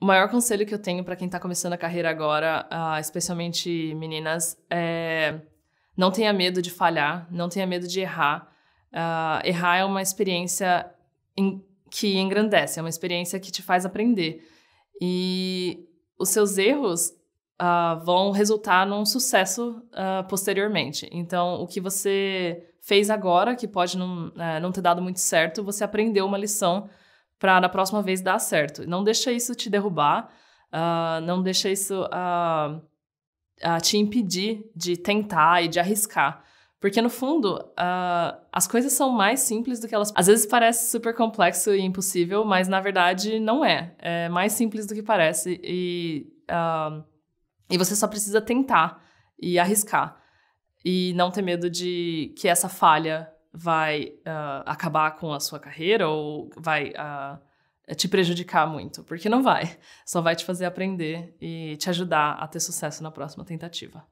O maior conselho que eu tenho para quem está começando a carreira agora, uh, especialmente meninas, é não tenha medo de falhar, não tenha medo de errar. Uh, errar é uma experiência que engrandece, é uma experiência que te faz aprender. E os seus erros uh, vão resultar num sucesso posteriormente. Então, o que você fez agora, que pode não, eh, não ter dado muito certo, você aprendeu uma lição para na próxima vez dar certo. Não deixa isso te derrubar, uh, não deixa isso uh, uh, te impedir de tentar e de arriscar. Porque, no fundo, uh, as coisas são mais simples do que elas. Às vezes parece super complexo e impossível, mas na verdade não é. É mais simples do que parece e, uh, e você só precisa tentar e arriscar. E não ter medo de que essa falha vai uh, acabar com a sua carreira ou vai uh, te prejudicar muito, porque não vai. Só vai te fazer aprender e te ajudar a ter sucesso na próxima tentativa.